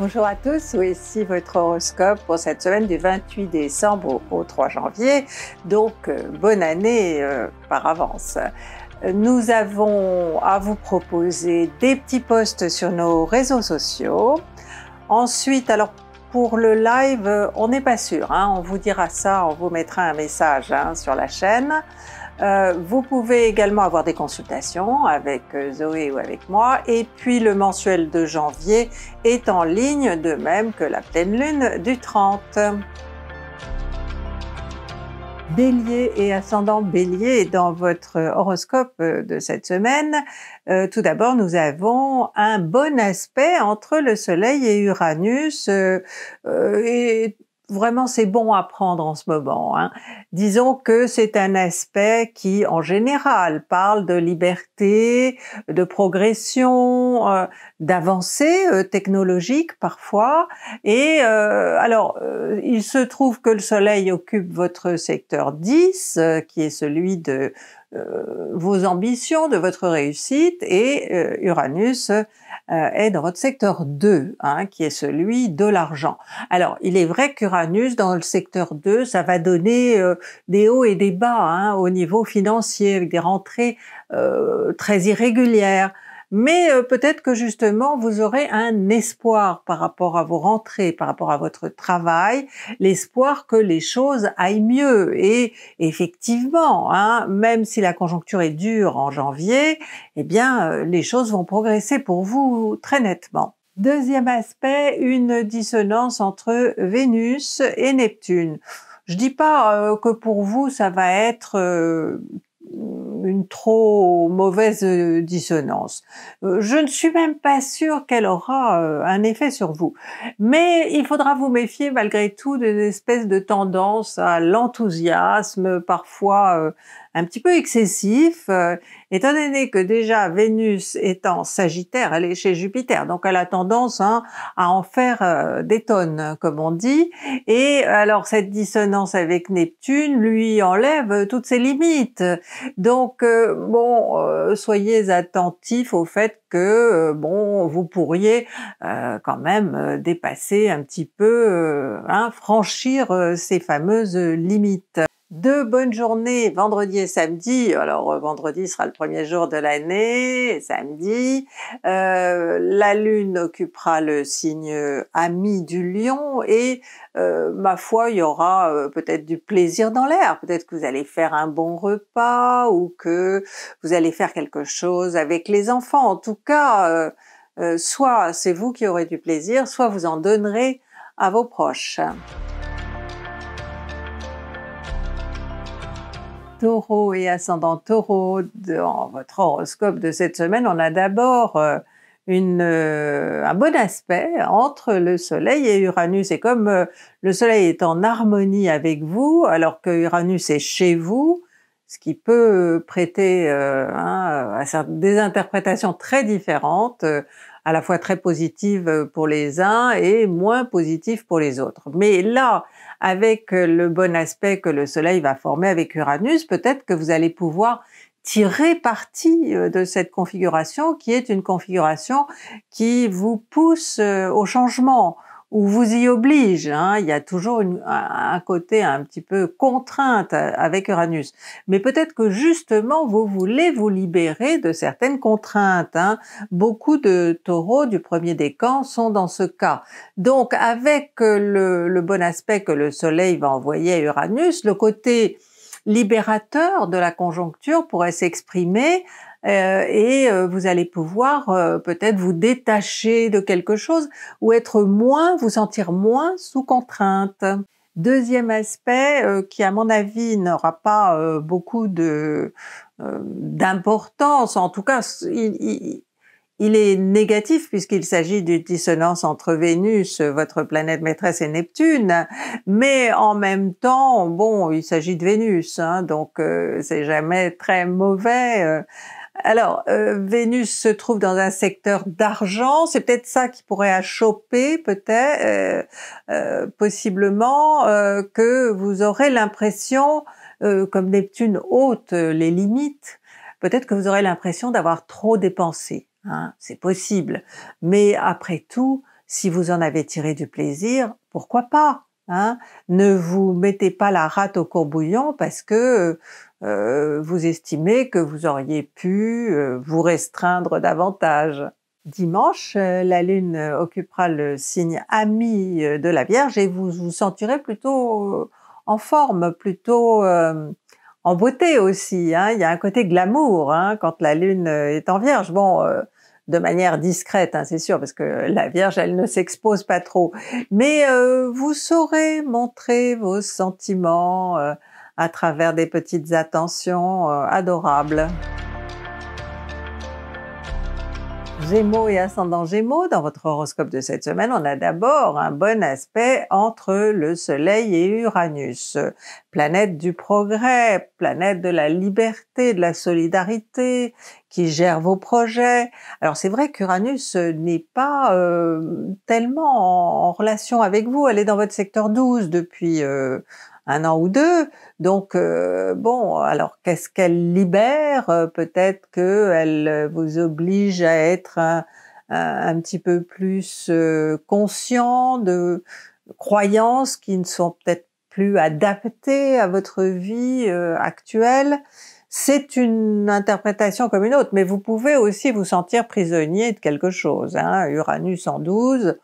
Bonjour à tous, voici votre horoscope pour cette semaine du 28 décembre au 3 janvier, donc euh, bonne année euh, par avance. Nous avons à vous proposer des petits posts sur nos réseaux sociaux. Ensuite, alors pour le live, on n'est pas sûr, hein. on vous dira ça, on vous mettra un message hein, sur la chaîne. Euh, vous pouvez également avoir des consultations avec euh, Zoé ou avec moi. Et puis le mensuel de janvier est en ligne, de même que la pleine lune du 30. Bélier et ascendant Bélier dans votre horoscope euh, de cette semaine. tout d'abord, nous avons un bon aspect entre le Soleil et Uranus et vraiment c'est bon à prendre en ce moment. Hein. Disons que c'est un aspect qui en général parle de liberté, de progression, euh, d'avancée euh, technologique parfois. Et euh, alors il se trouve que le Soleil occupe votre secteur 10, qui est celui de euh, vos ambitions, de votre réussite, et euh, Uranus euh, est dans votre secteur 2, hein, qui est celui de l'argent. Alors, il est vrai qu'Uranus, dans le secteur 2, ça va donner des hauts et des bas hein, au niveau financier, avec des rentrées très irrégulières, mais euh, peut-être que justement vous aurez un espoir par rapport à vos rentrées, par rapport à votre travail, l'espoir que les choses aillent mieux. Et effectivement, hein, même si la conjoncture est dure en janvier, eh bien euh, les choses vont progresser pour vous très nettement. Deuxième aspect, une dissonance entre Vénus et Neptune. Je dis pas euh, que pour vous ça va être trop mauvaise euh, dissonance. Euh, je ne suis même pas sûre qu'elle aura euh, un effet sur vous. Mais il faudra vous méfier malgré tout d'une espèce de tendance à l'enthousiasme, parfois un petit peu excessif, euh, étant donné que déjà Vénus étant Sagittaire, elle est chez Jupiter, donc elle a tendance hein, à en faire euh, des tonnes, comme on dit. Et alors cette dissonance avec Neptune lui enlève euh, toutes ses limites. Donc bon, soyez attentifs au fait que bon, vous pourriez quand même dépasser un petit peu, hein, franchir ces fameuses limites. Deux bonnes journées, vendredi et samedi. Alors euh, vendredi sera le premier jour de l'année, samedi. Euh, la Lune occupera le signe ami du lion et euh, ma foi, il y aura peut-être du plaisir dans l'air. Peut-être que vous allez faire un bon repas ou que vous allez faire quelque chose avec les enfants. En tout cas, soit c'est vous qui aurez du plaisir, soit vous en donnerez à vos proches. taureau et ascendant taureau, dans votre horoscope de cette semaine, on a d'abord euh, euh, un bon aspect entre le Soleil et Uranus. Et comme euh, le Soleil est en harmonie avec vous, alors que Uranus est chez vous, ce qui peut prêter à des interprétations très différentes, à la fois très positives pour les uns et moins positives pour les autres. Mais là, avec euh, le bon aspect que le Soleil va former avec Uranus, peut-être que vous allez pouvoir tirer parti euh, de cette configuration qui est une configuration qui vous pousse euh, au changement, ou vous y oblige. Hein. Il y a toujours un côté un petit peu contrainte euh, avec Uranus. Mais peut-être que justement, vous voulez vous libérer de certaines contraintes. Hein. Beaucoup de taureaux du premier décan sont dans ce cas. Donc, avec euh, le bon aspect que le Soleil va envoyer à Uranus, le côté libérateur de la conjoncture pourrait s'exprimer euh, et euh, vous allez pouvoir euh, peut-être vous détacher de quelque chose ou être moins, vous sentir moins sous contrainte. Deuxième aspect qui, à mon avis, n'aura pas beaucoup de d'importance, en tout cas, il, est négatif puisqu'il s'agit d'une dissonance entre Vénus, votre planète maîtresse, et Neptune, mais en même temps, bon, il s'agit de Vénus, hein, donc c'est jamais très mauvais alors, euh, Vénus se trouve dans un secteur d'argent, c'est peut-être ça qui pourrait achoper, peut-être, euh, euh, possiblement, que vous aurez l'impression, comme Neptune haute les limites, peut-être que vous aurez l'impression d'avoir trop dépensé. Hein. c'est possible. Mais après tout, si vous en avez tiré du plaisir, pourquoi pas Hein, ne vous mettez pas la rate au courbouillon parce que euh, vous estimez que vous auriez pu euh, vous restreindre davantage. Dimanche, euh, la Lune occupera le signe ami de la Vierge et vous vous sentirez plutôt en forme, plutôt en beauté aussi. Hein. Il y a un côté glamour hein, quand la Lune est en Vierge. Bon, de manière discrète, hein, c'est sûr, parce que la Vierge, elle ne s'expose pas trop. Mais euh, vous saurez montrer vos sentiments euh, à travers des petites attentions euh, adorables. Gémeaux et ascendant Gémeaux, dans votre horoscope de cette semaine, on a d'abord un bon aspect entre le Soleil et Uranus. Planète du progrès, planète de la liberté, de la solidarité, qui gère vos projets. Alors c'est vrai qu'Uranus n'est pas euh, tellement en, relation avec vous, elle est dans votre secteur 12 depuis... Euh, un an ou deux. Donc euh, bon, alors qu'est-ce qu'elle libère euh, Peut-être elle euh, vous oblige à être un, petit peu plus conscient de croyances qui ne sont peut-être plus adaptées à votre vie actuelle. C'est une interprétation comme une autre, mais vous pouvez aussi vous sentir prisonnier de quelque chose. Hein. Uranus 112,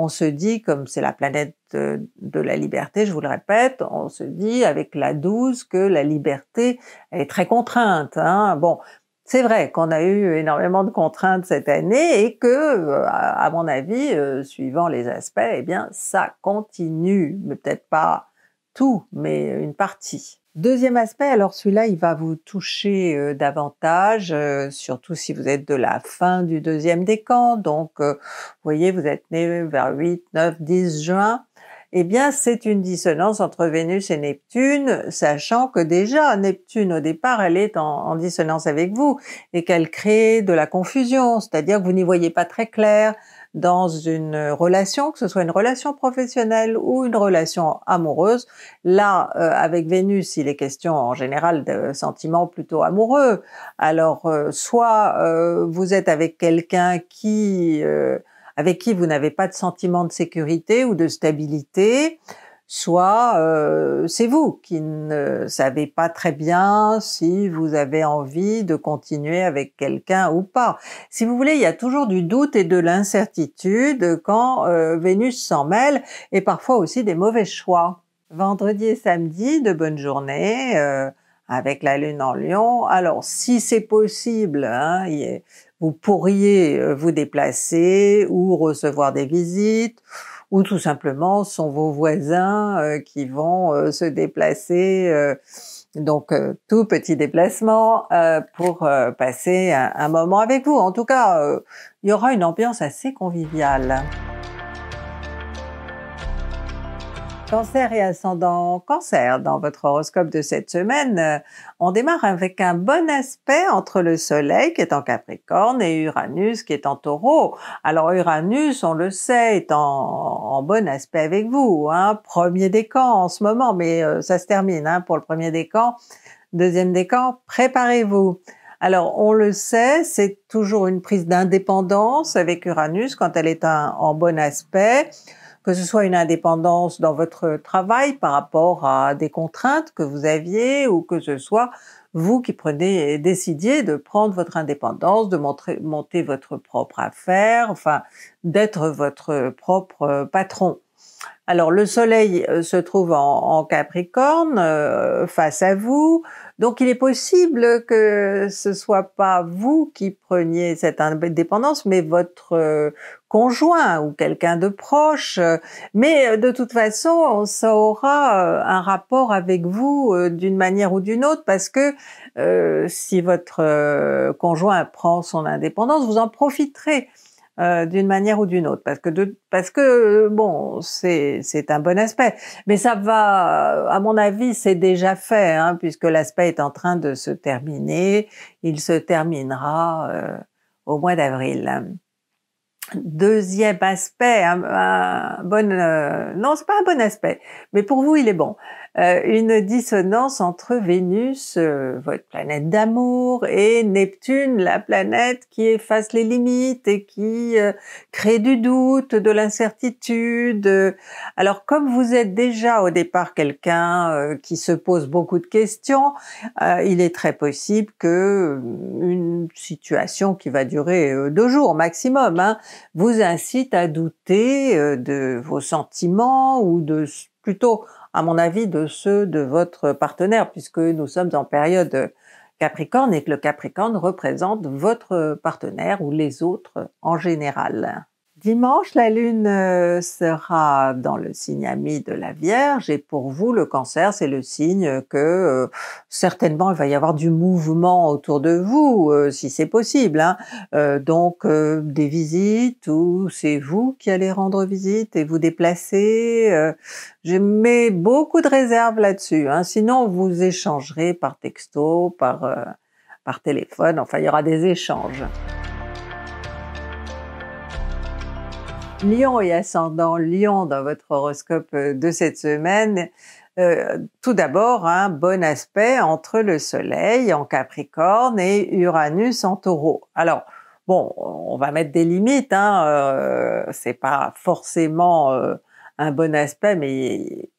on se dit, comme c'est la planète euh, de la liberté, je vous le répète, on se dit avec la 12 que la liberté est très contrainte. Hein. Bon, c'est vrai qu'on a eu énormément de contraintes cette année et que, euh, à mon avis, euh, suivant les aspects, eh bien, ça continue, mais peut-être pas tout, mais une partie. Deuxième aspect, alors celui-là, il va vous toucher euh, davantage, euh, surtout si vous êtes de la fin du deuxième décan, donc euh, vous voyez, vous êtes né vers 8, 9, 10 juin, eh bien c'est une dissonance entre Vénus et Neptune, sachant que déjà Neptune au départ, elle est en dissonance avec vous et qu'elle crée de la confusion, c'est-à-dire que vous n'y voyez pas très clair, dans une relation, que ce soit une relation professionnelle ou une relation amoureuse. Là, euh, avec Vénus, il est question en général de sentiments plutôt amoureux. Alors, euh, soit euh, vous êtes avec quelqu'un qui avec qui vous n'avez pas de sentiment de sécurité ou de stabilité, soit euh, c'est vous qui ne savez pas très bien si vous avez envie de continuer avec quelqu'un ou pas. Si vous voulez, il y a toujours du doute et de l'incertitude quand euh, Vénus s'en mêle et parfois aussi des mauvais choix. Vendredi et samedi, de bonnes journées euh, avec la Lune en Lion. Alors si c'est possible, hein, vous pourriez vous déplacer ou recevoir des visites ou tout simplement sont vos voisins euh, qui vont euh, se déplacer euh, donc tout petit déplacement pour passer un, moment avec vous. En tout cas, il y aura une ambiance assez conviviale. Cancer et ascendant cancer, dans votre horoscope de cette semaine, euh, on démarre avec un bon aspect entre le Soleil qui est en Capricorne et Uranus qui est en taureau. Alors Uranus, on le sait, est en, bon aspect avec vous, hein, premier décan en ce moment, mais euh, ça se termine hein, pour le premier décan. Deuxième décan, préparez-vous. Alors, on le sait, c'est toujours une prise d'indépendance avec Uranus quand elle est en bon aspect que ce soit une indépendance dans votre travail par rapport à des contraintes que vous aviez ou que ce soit vous qui prenez, et décidiez de prendre votre indépendance, de monter votre propre affaire, enfin, d'être votre propre patron. Alors le soleil euh, se trouve en, Capricorne euh, face à vous, donc il est possible que ce soit pas vous qui preniez cette indépendance, mais votre euh, conjoint ou quelqu'un de proche. Mais euh, de toute façon, ça aura euh, un rapport avec vous d'une manière ou d'une autre, parce que si votre conjoint prend son indépendance, vous en profiterez. Euh, d'une manière ou d'une autre, parce que parce que bon, c'est un bon aspect, mais ça va, à mon avis, c'est déjà fait, hein, puisque l'aspect est en train de se terminer, il se terminera euh, au mois d'avril. Deuxième aspect, un, bon, euh, non, c'est pas un bon aspect, mais pour vous, il est bon. Euh, une dissonance entre Vénus, euh, votre planète d'amour, et Neptune, la planète qui efface les limites et qui euh, crée du doute, de l'incertitude. Alors comme vous êtes déjà au départ quelqu'un qui se pose beaucoup de questions, il est très possible que une situation qui va durer deux jours maximum hein, vous incite à douter de vos sentiments ou de plutôt à mon avis, de ceux de votre partenaire, puisque nous sommes en période euh, Capricorne et que le Capricorne représente votre euh, partenaire ou les autres en général. Dimanche, la Lune euh, sera dans le signe ami de la Vierge et pour vous, le cancer, c'est le signe que euh, certainement il va y avoir du mouvement autour de vous, euh, si c'est possible. Hein. donc des visites ou c'est vous qui allez rendre visite et vous déplacer. je mets beaucoup de réserves là-dessus. Hein. Sinon, vous échangerez par texto, par, par téléphone. Enfin, il y aura des échanges. Lion et ascendant Lion dans votre horoscope euh, de cette semaine, euh, tout d'abord un hein, bon aspect entre le Soleil en Capricorne et Uranus en Taureau. Alors bon, on va mettre des limites, hein, euh, c'est pas forcément un bon aspect, mais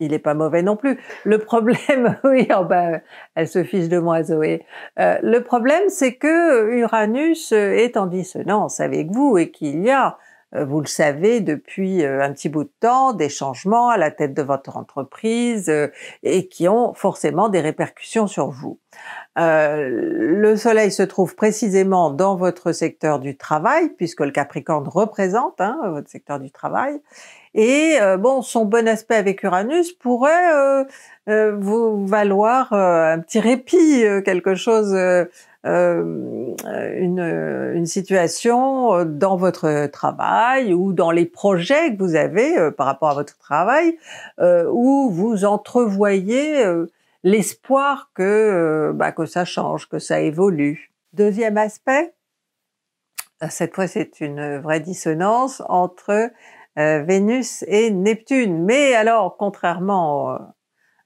il n'est pas mauvais non plus. Le problème, oui, oh ben, elle se fiche de moi, Zoé. le problème, c'est que Uranus est en dissonance avec vous et qu'il y a euh, vous le savez, depuis euh, un petit bout de temps, des changements à la tête de votre entreprise euh, et qui ont forcément des répercussions sur vous. le soleil se trouve précisément dans votre secteur du travail, puisque le Capricorne représente hein, votre secteur du travail. Et bon, son bon aspect avec Uranus pourrait vous valoir un petit répit, quelque chose euh, une, euh, une, situation euh, dans votre travail ou dans les projets que vous avez par rapport à votre travail où vous entrevoyez l'espoir que, bah, que ça change, que ça évolue. Deuxième aspect, cette fois c'est une vraie dissonance entre Vénus et Neptune. Mais alors, contrairement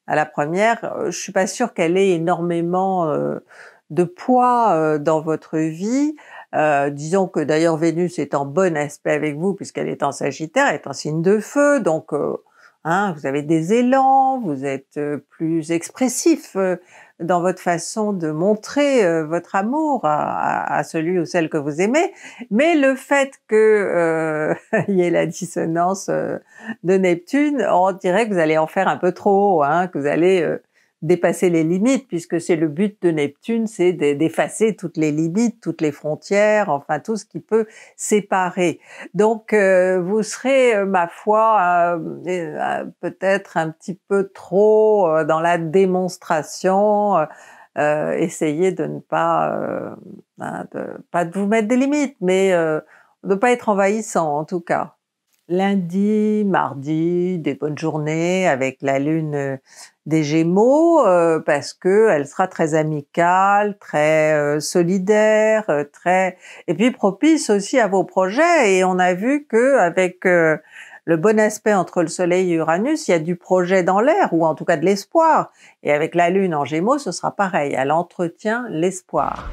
à la première, je suis pas sûre qu'elle ait énormément de poids euh, dans votre vie. Euh, disons que d'ailleurs Vénus est en bon aspect avec vous puisqu'elle est en Sagittaire, elle est en signe de feu, donc euh, hein, vous avez des élans, vous êtes plus expressif dans votre façon de montrer votre amour à, celui ou celle que vous aimez, mais le fait que il y ait la dissonance de Neptune, on dirait que vous allez en faire un peu trop, hein, que vous allez dépasser les limites, puisque c'est le but de Neptune, c'est d'effacer toutes les limites, toutes les frontières, enfin tout ce qui peut séparer. Donc euh, vous serez, euh, ma foi, euh, peut-être un petit peu trop dans la démonstration. essayez de ne pas, hein, de, pas de vous mettre des limites, mais de ne pas être envahissant en tout cas lundi, mardi, des bonnes journées avec la lune des Gémeaux euh, parce que elle sera très amicale, très euh, solidaire, euh, très et puis propice aussi à vos projets. Et on a vu que avec le bon aspect entre le Soleil et Uranus, il y a du projet dans l'air ou en tout cas de l'espoir. Et avec la Lune en Gémeaux, ce sera pareil. Elle entretient l'espoir.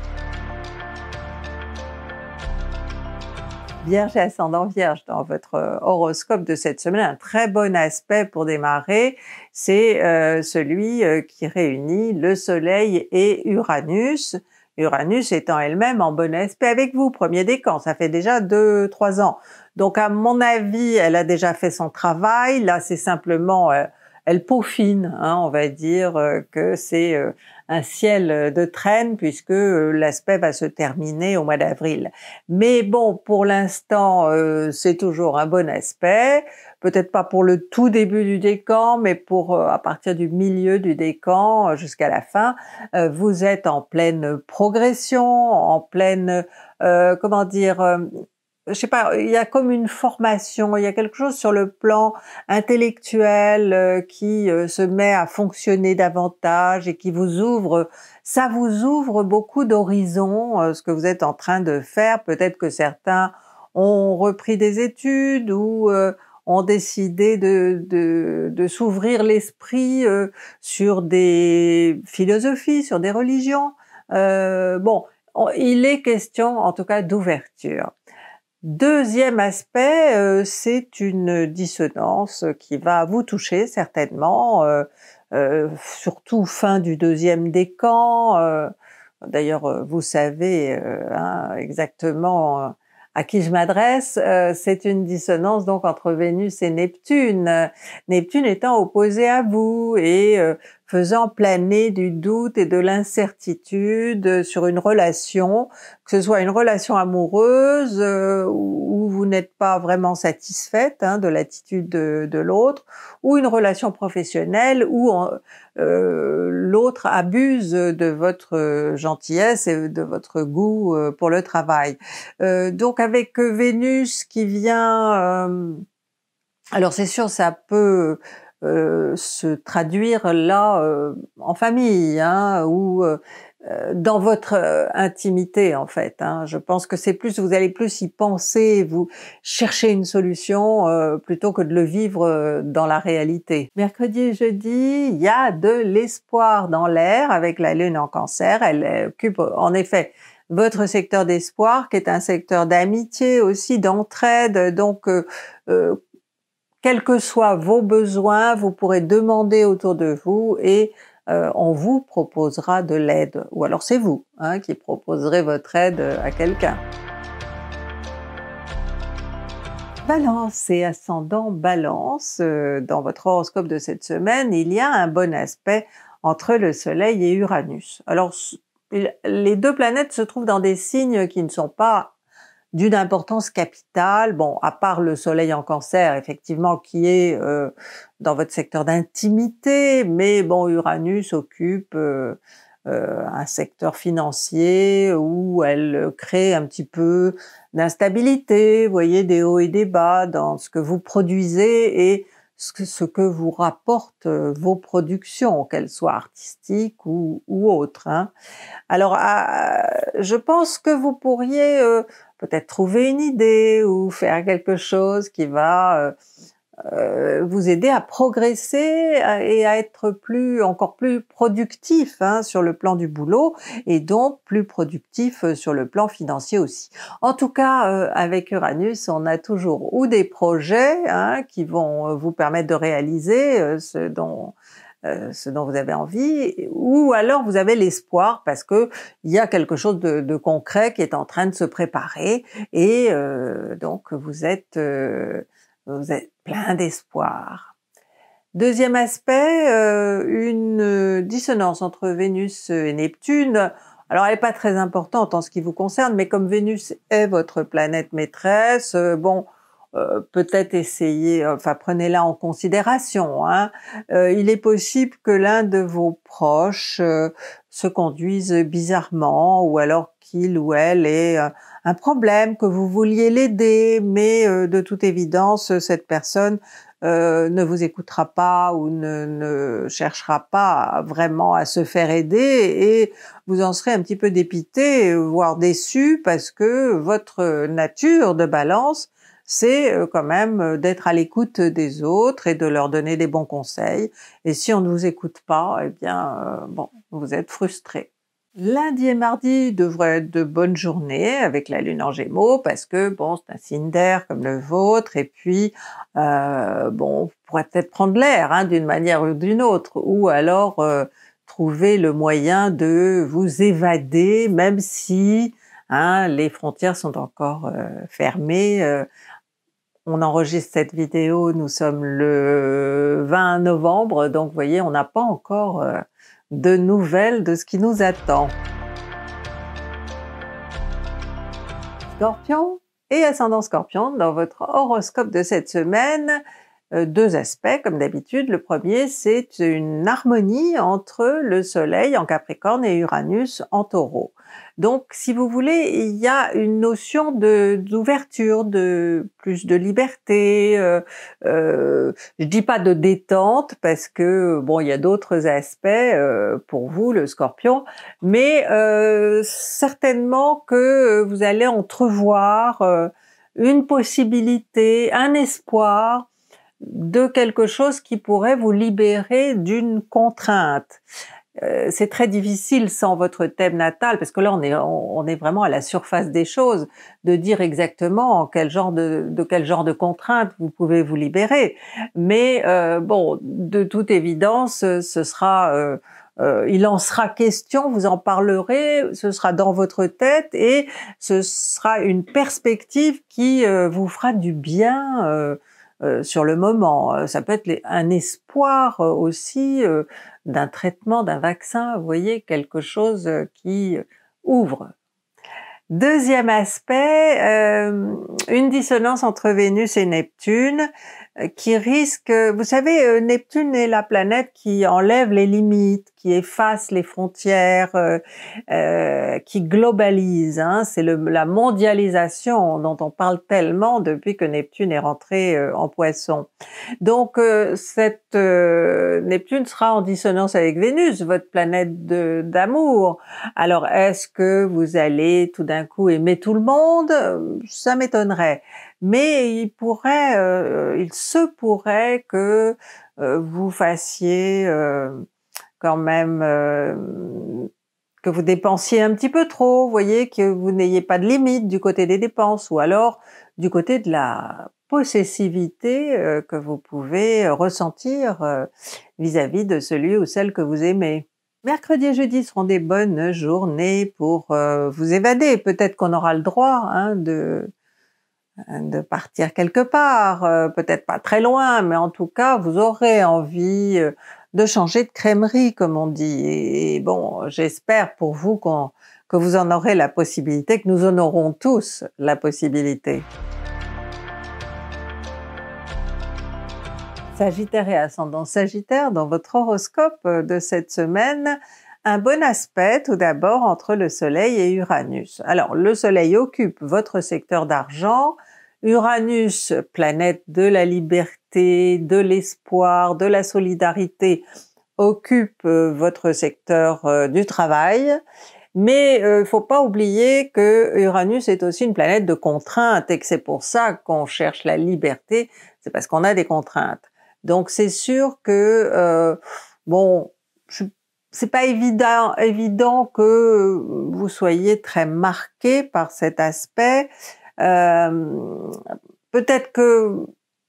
Vierge et ascendant Vierge dans votre euh, horoscope de cette semaine, un très bon aspect pour démarrer, c'est euh, celui euh, qui réunit le Soleil et Uranus. Uranus étant elle-même en bon aspect avec vous, premier décan, ça fait déjà deux, trois ans. Donc à mon avis, elle a déjà fait son travail. Là, c'est simplement elle peaufine, hein, on va dire que c'est un ciel euh, de traîne puisque euh, l'aspect va se terminer au mois d'avril. Mais bon, pour l'instant, euh, c'est toujours un bon aspect. Peut-être pas pour le tout début du décan, mais pour à partir du milieu du décan jusqu'à la fin, vous êtes en pleine progression, en pleine comment dire, je sais pas, il y a comme une formation, il y a quelque chose sur le plan intellectuel euh, qui euh, se met à fonctionner davantage et qui vous ouvre, ça vous ouvre beaucoup d'horizons, euh, ce que vous êtes en train de faire. Peut-être que certains ont repris des études ou ont décidé de, s'ouvrir l'esprit sur des philosophies, sur des religions. bon, il est question en tout cas d'ouverture. Deuxième aspect, euh, c'est une dissonance qui va vous toucher certainement, euh, euh, surtout fin du deuxième décan. D'ailleurs, vous savez hein, exactement à qui je m'adresse, c'est une dissonance donc entre Vénus et Neptune. Neptune étant opposé à vous et faisant planer du doute et de l'incertitude sur une relation, que ce soit une relation amoureuse euh, où vous n'êtes pas vraiment satisfaite hein, de l'attitude de, l'autre, ou une relation professionnelle où euh, l'autre abuse de votre gentillesse et de votre goût euh, pour le travail. donc avec Vénus qui vient alors c'est sûr, ça peut euh, se traduire là euh, en famille hein, ou euh, dans votre intimité en fait. Hein. Je pense que c'est plus, vous allez plus y penser, vous chercher une solution plutôt que de le vivre dans la réalité. Mercredi et jeudi, il y a de l'espoir dans l'air avec la lune en cancer. Elle occupe en effet votre secteur d'espoir qui est un secteur d'amitié aussi, d'entraide. Donc quels que soient vos besoins, vous pourrez demander autour de vous et euh, on vous proposera de l'aide. Ou alors c'est vous hein, qui proposerez votre aide euh, à quelqu'un. Balance et ascendant balance, euh, dans votre horoscope de cette semaine, il y a un bon aspect entre le Soleil et Uranus. Alors, les deux planètes se trouvent dans des signes qui ne sont pas d'une importance capitale, bon, à part le soleil en cancer, effectivement, qui est euh, dans votre secteur d'intimité, mais bon, Uranus occupe euh, euh, un secteur financier où elle crée un petit peu d'instabilité, vous voyez, des hauts et des bas dans ce que vous produisez et ce que, vous rapporte vos productions, qu'elles soient artistiques ou, autres. Hein. Alors, ah, je pense que vous pourriez peut-être trouver une idée ou faire quelque chose qui va euh, euh, vous aider à progresser et à être plus encore plus productif hein, sur le plan du boulot et donc plus productif euh, sur le plan financier aussi. En tout cas, avec Uranus, on a toujours ou des projets hein, qui vont vous permettre de réaliser ce dont euh, ce dont vous avez envie, ou alors vous avez l'espoir parce que il y a quelque chose de, concret qui est en train de se préparer et euh, donc vous êtes, euh, vous êtes plein d'espoir. Deuxième aspect, une dissonance entre Vénus et Neptune. Alors, elle n'est pas très importante en ce qui vous concerne, mais comme Vénus est votre planète maîtresse, bon, euh, peut-être essayer, enfin prenez-la en considération. Hein. Euh, il est possible que l'un de vos proches euh, se conduise bizarrement ou alors qu'il ou elle ait un problème, que vous vouliez l'aider, mais de toute évidence, cette personne ne vous écoutera pas ou ne, ne, cherchera pas vraiment à se faire aider et vous en serez un petit peu dépité, voire déçu parce que votre nature de balance c'est euh, quand même euh, d'être à l'écoute des autres et de leur donner des bons conseils. Et si on ne vous écoute pas, eh bien, euh, bon, vous êtes frustré. Lundi et mardi devraient être de bonnes journées avec la lune en Gémeaux parce que bon c'est un signe d'air comme le vôtre et puis bon vous pourrait peut-être prendre l'air hein, d'une manière ou d'une autre ou alors trouver le moyen de vous évader même si hein, les frontières sont encore fermées on enregistre cette vidéo, nous sommes le 20 novembre, donc vous voyez, on n'a pas encore euh, de nouvelles de ce qui nous attend. Scorpion et ascendant scorpion, dans votre horoscope de cette semaine, euh, deux aspects comme d'habitude. Le premier, c'est une harmonie entre le Soleil en Capricorne et Uranus en taureau. Donc, si vous voulez, il y a une notion d'ouverture, de plus de liberté. Euh, euh, je dis pas de détente parce que bon, il y a d'autres aspects euh, pour vous, le Scorpion, mais euh, certainement que vous allez entrevoir une possibilité, un espoir de quelque chose qui pourrait vous libérer d'une contrainte. Euh, c'est très difficile sans votre thème natal, parce que là on est on, est vraiment à la surface des choses, de dire exactement en quel genre de, quel genre de contraintes vous pouvez vous libérer. Mais euh, bon, de toute évidence, ce sera euh, il en sera question, vous en parlerez, ce sera dans votre tête et ce sera une perspective qui vous fera du bien euh, sur le moment. Euh, ça peut être un espoir euh, aussi d'un traitement, d'un vaccin, vous voyez, quelque chose qui ouvre. Deuxième aspect, une dissonance entre Vénus et Neptune. Euh, qui risque, euh, vous savez, euh, Neptune est la planète qui enlève les limites, qui efface les frontières, qui globalise. Hein. C'est la mondialisation dont on parle tellement depuis que Neptune est rentré en poisson. Donc, cette Neptune sera en dissonance avec Vénus, votre planète d'amour. Alors, est-ce que vous allez tout d'un coup aimer tout le monde Ça m'étonnerait mais il pourrait, euh, il se pourrait que euh, vous fassiez euh, quand même que vous dépensiez un petit peu trop, voyez que vous n'ayez pas de limite du côté des dépenses ou alors du côté de la possessivité que vous pouvez ressentir vis-à-vis de celui ou celle que vous aimez. Mercredi et jeudi seront des bonnes journées pour vous évader. Peut-être qu'on aura le droit hein, de euh, de partir quelque part, euh, peut-être pas très loin, mais en tout cas, vous aurez envie euh, de changer de crèmerie, comme on dit. Et, bon, j'espère pour vous que vous en aurez la possibilité, que nous en tous la possibilité. Sagittaire et ascendant Sagittaire, dans votre horoscope de cette semaine, un bon aspect tout d'abord entre le Soleil et Uranus. Alors le Soleil occupe votre secteur d'argent, Uranus, planète de la liberté, de l'espoir, de la solidarité, occupe euh, votre secteur euh, du travail, mais ne euh, faut pas oublier que Uranus est aussi une planète de contraintes et que c'est pour ça qu'on cherche la liberté, c'est parce qu'on a des contraintes. Donc c'est sûr que bon, je c'est pas évident, évident que vous soyez très marqué par cet aspect. Euh, peut-être que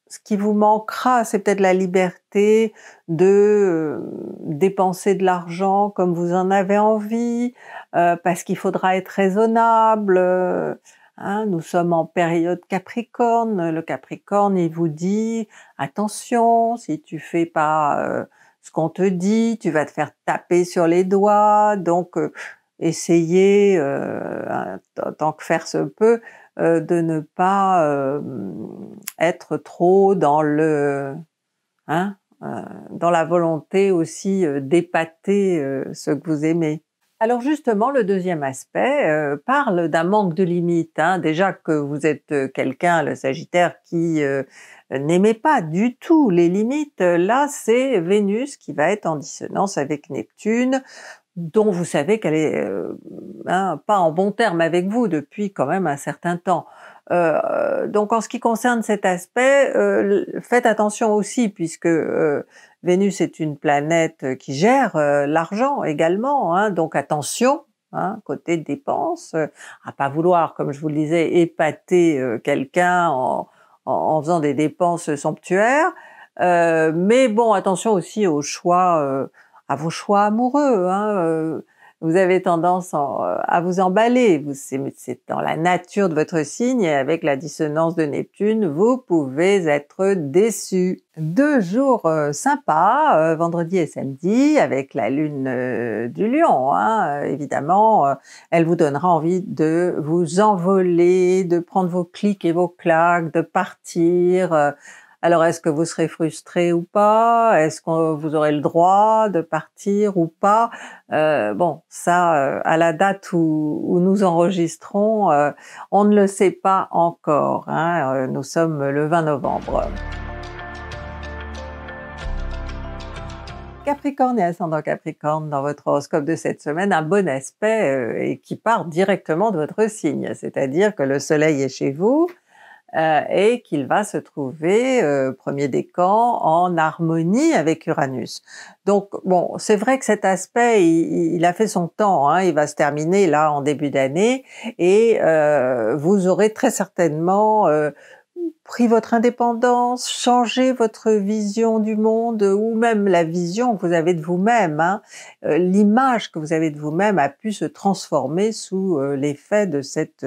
ce qui vous manquera, c'est peut-être la liberté de euh, dépenser de l'argent comme vous en avez envie, euh, parce qu'il faudra être raisonnable. Euh, hein. nous sommes en période Capricorne. Le Capricorne, il vous dit attention, si tu fais pas ce qu'on te dit, tu vas te faire taper sur les doigts, donc euh, essayer, euh, tant que faire se peut, euh, de ne pas être trop dans le, hein, dans la volonté aussi d'épater ce que vous aimez. Alors justement, le deuxième aspect euh, parle d'un manque de limites. Hein. Déjà que vous êtes euh, quelqu'un, le Sagittaire, qui euh, n'aimait pas du tout les limites. Là, c'est Vénus qui va être en dissonance avec Neptune dont vous savez qu'elle est hein, pas en bon terme avec vous depuis quand même un certain temps. Euh, donc en ce qui concerne cet aspect, euh, faites attention aussi puisque euh, Vénus est une planète qui gère l'argent également, hein, donc attention. Hein, côté dépenses, à pas vouloir, comme je vous le disais, épater quelqu'un en, faisant des dépenses somptuaires. mais bon, attention aussi aux choix, à vos choix amoureux. Hein, vous avez tendance euh, à vous emballer. Vous, c'est dans la nature de votre signe et avec la dissonance de Neptune, vous pouvez être déçu. Deux jours euh, sympas, euh, vendredi et samedi, avec la lune du lion. Hein. évidemment, elle vous donnera envie de vous envoler, de prendre vos clics et vos claques, de partir alors, est-ce que vous serez frustré ou pas Est-ce que vous aurez le droit de partir ou pas euh, Bon, ça, euh, à la date où, nous enregistrons, euh, on ne le sait pas encore. Hein, nous sommes le 20 novembre. Capricorne et ascendant Capricorne dans votre horoscope de cette semaine, un bon aspect et qui part directement de votre signe, c'est-à-dire que le Soleil est chez vous, euh, et qu'il va se trouver euh, premier décan en harmonie avec Uranus. Donc bon, c'est vrai que cet aspect, il, a fait son temps, hein, il va se terminer là en début d'année et euh, vous aurez très certainement euh, pris votre indépendance, changé votre vision du monde ou même la vision que vous avez de vous-même. Hein. L'image que vous avez de vous-même a pu se transformer sous l'effet de cette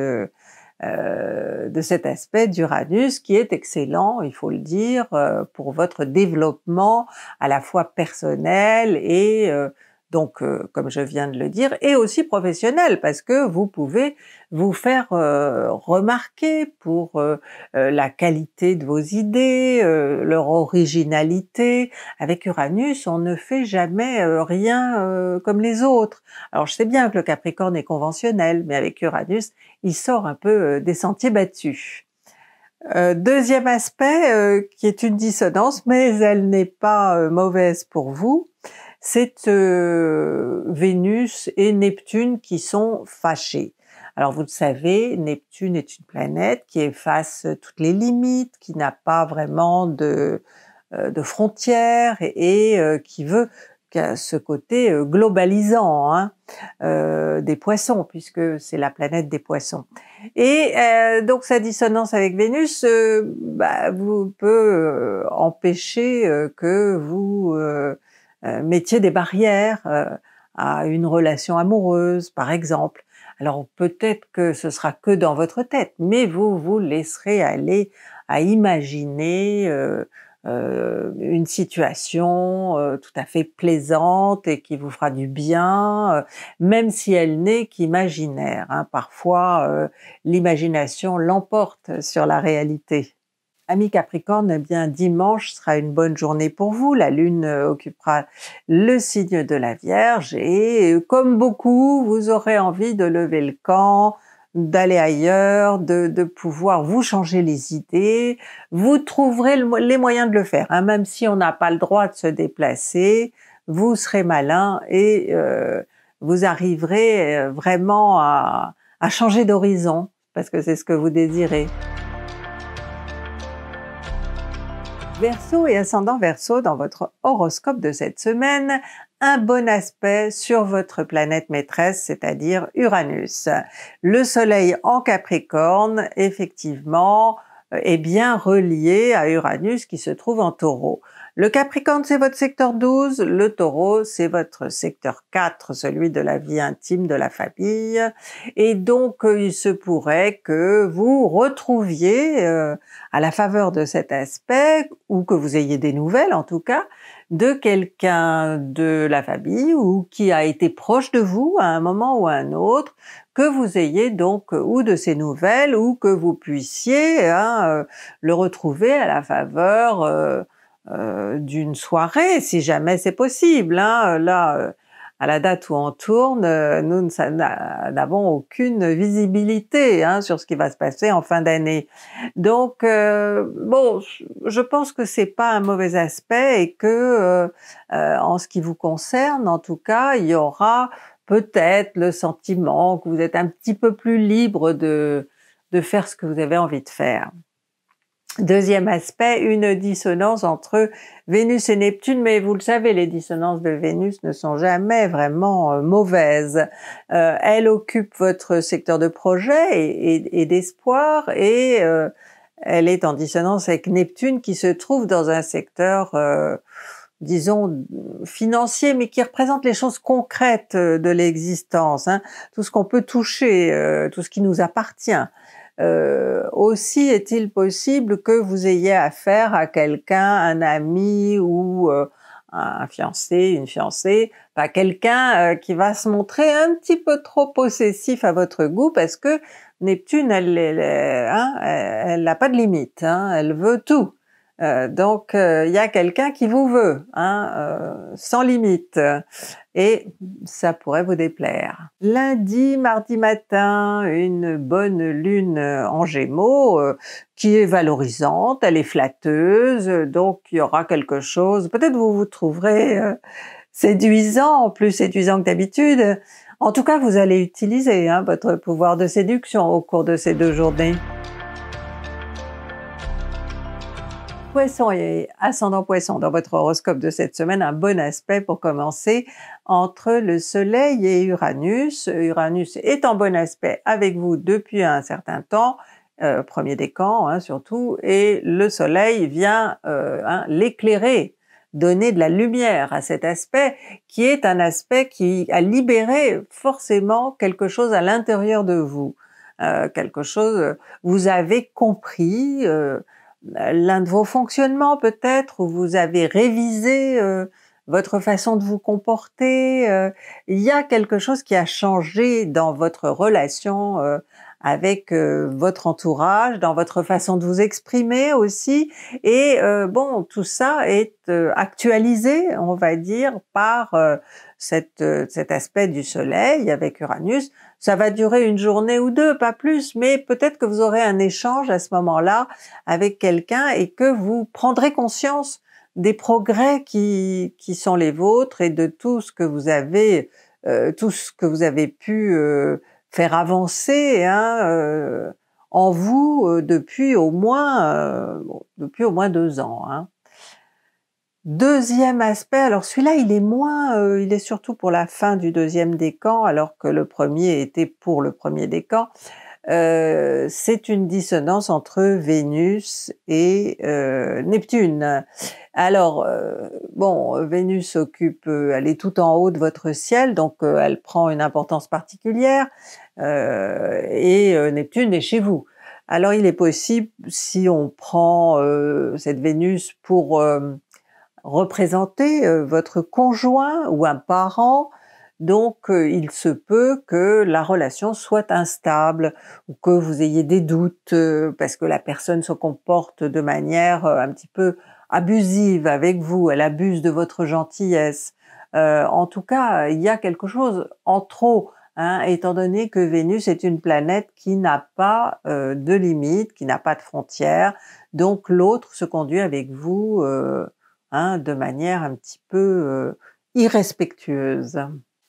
euh, de cet aspect d'Uranus qui est excellent, il faut le dire, euh, pour votre développement à la fois personnel et euh, donc euh, comme je viens de le dire, et aussi professionnel, parce que vous pouvez vous faire euh, remarquer pour euh, la qualité de vos idées, leur originalité. Avec Uranus, on ne fait jamais rien comme les autres. Alors je sais bien que le Capricorne est conventionnel, mais avec Uranus, il sort un peu des sentiers battus. deuxième aspect, qui est une dissonance, mais elle n'est pas mauvaise pour vous, c'est euh, Vénus et Neptune qui sont fâchés. Alors vous le savez, Neptune est une planète qui efface toutes les limites, qui n'a pas vraiment de, euh, frontières et, euh, qui veut ce côté globalisant hein, des poissons, puisque c'est la planète des poissons. Et donc sa dissonance avec Vénus bah, vous peut empêcher que vous euh, métier des barrières euh, à une relation amoureuse, par exemple. Alors peut-être que ce sera que dans votre tête, mais vous vous laisserez aller à imaginer euh, une situation tout à fait plaisante et qui vous fera du bien, même si elle n'est qu'imaginaire. Hein. Parfois, l'imagination l'emporte sur la réalité. Amis Capricorne, eh bien dimanche sera une bonne journée pour vous. La Lune euh, occupera le signe de la Vierge et euh, comme beaucoup, vous aurez envie de lever le camp, d'aller ailleurs, de, pouvoir vous changer les idées. Vous trouverez les moyens de le faire, hein. même si on n'a pas le droit de se déplacer. Vous serez malin et euh, vous arriverez vraiment à changer d'horizon parce que c'est ce que vous désirez. Verseau et ascendant Verseau dans votre horoscope de cette semaine, un bon aspect sur votre planète maîtresse, c'est-à-dire Uranus. Le soleil en Capricorne, effectivement, euh, est bien relié à Uranus qui se trouve en taureau. Le Capricorne, c'est votre secteur 12. Le Taureau, c'est votre secteur 4, celui de la vie intime de la famille. Et donc, euh, il se pourrait que vous retrouviez, euh, à la faveur de cet aspect, ou que vous ayez des nouvelles en tout cas, de quelqu'un de la famille ou qui a été proche de vous à un moment ou à un autre, que vous ayez donc euh, ou de ces nouvelles ou que vous puissiez hein, le retrouver à la faveur euh, d'une soirée, si jamais c'est possible. Hein. Euh, là, euh, à la date où on tourne, nous n'avons aucune visibilité hein, sur ce qui va se passer en fin d'année. Donc, bon, je pense que c'est pas un mauvais aspect et que, en ce qui vous concerne, en tout cas, il y aura peut-être le sentiment que vous êtes un petit peu plus libre de faire ce que vous avez envie de faire. Deuxième aspect, une dissonance entre Vénus et Neptune, mais vous le savez, les dissonances de Vénus ne sont jamais vraiment euh, mauvaises. Euh, elle occupe votre secteur de projet et, d'espoir et euh, elle est en dissonance avec Neptune qui se trouve dans un secteur, disons, financier, mais qui représente les choses concrètes de l'existence, hein. tout ce qu'on peut toucher, tout ce qui nous appartient. Euh, aussi est-il possible que vous ayez affaire à quelqu'un, un ami ou euh, un fiancé, une fiancée, pas quelqu'un euh, qui va se montrer un petit peu trop possessif à votre goût parce que Neptune, elle n'a elle, hein, pas de limite, hein, elle veut tout. Euh, donc, euh, il y a quelqu'un qui vous veut, hein, euh, sans limite, et ça pourrait vous déplaire. Lundi, mardi matin, une bonne lune en Gémeaux qui est valorisante, elle est flatteuse, donc il y aura quelque chose. Peut-être vous vous trouverez séduisant, plus séduisant que d'habitude. En tout cas, vous allez utiliser hein, votre pouvoir de séduction au cours de ces deux journées. Poisson et ascendant poisson, dans votre horoscope de cette semaine, un bon aspect pour commencer entre le Soleil et Uranus. Euh, Uranus est en bon aspect avec vous depuis un certain temps, euh, premier décan hein, surtout, et le Soleil vient euh, hein, l'éclairer, donner de la lumière à cet aspect qui est un aspect qui a libéré forcément quelque chose à l'intérieur de vous. quelque chose, vous avez compris, l'un de vos fonctionnements peut-être, où vous avez révisé euh, votre façon de vous comporter. Euh, il y a quelque chose qui a changé dans votre relation euh, avec euh, votre entourage, dans votre façon de vous exprimer aussi. Et euh, bon, tout ça est euh, actualisé, on va dire, par cette, cet aspect du Soleil avec Uranus. Ça va durer une journée ou deux, pas plus, mais peut-être que vous aurez un échange à ce moment-là avec quelqu'un et que vous prendrez conscience des progrès qui, qui sont les vôtres et de tout ce que vous avez, tout ce que vous avez pu faire avancer hein, euh, en vous euh, depuis au moins euh, depuis au moins deux ans. Hein. Deuxième aspect, alors celui-là il est moins, il est surtout pour la fin du deuxième décan alors que le premier était pour le premier décan. Euh, c'est une dissonance entre Vénus et euh, Neptune. Alors, euh, bon, Vénus occupe, elle est tout en haut de votre ciel, donc elle prend une importance particulière, et Neptune est chez vous. Alors, il est possible, si on prend cette Vénus pour représenter votre conjoint ou un parent, donc, euh, il se peut que la relation soit instable ou que vous ayez des doutes euh, parce que la personne se comporte de manière euh, un petit peu abusive avec vous, elle abuse de votre gentillesse. en tout cas, il y a quelque chose en trop, hein, étant donné que Vénus est une planète qui n'a pas de limites, qui n'a pas de frontières. Donc, l'autre se conduit avec vous hein, de manière un petit peu irrespectueuse.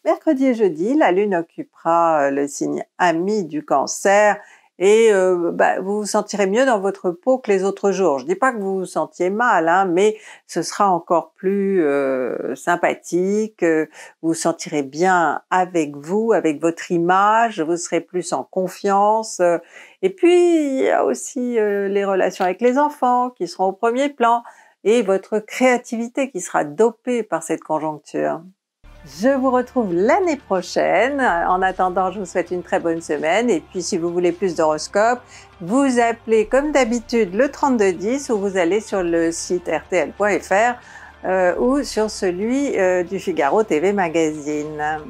Mercredi et jeudi, la Lune occupera euh, le signe ami du cancer et euh, bah, vous vous sentirez mieux dans votre peau que les autres jours. Je dis pas que vous vous sentiez mal, hein, mais ce sera encore plus euh, sympathique, vous vous sentirez bien avec vous, avec votre image, vous serez plus en confiance. et puis, il y a aussi les relations avec les enfants qui seront au premier plan et votre créativité qui sera dopée par cette conjoncture. Je vous retrouve l'année prochaine. En attendant, je vous souhaite une très bonne semaine. Et puis, si vous voulez plus d'horoscopes, vous appelez comme d'habitude le 3210 ou vous allez sur le site rtl.fr euh, ou sur celui euh, du Figaro TV Magazine.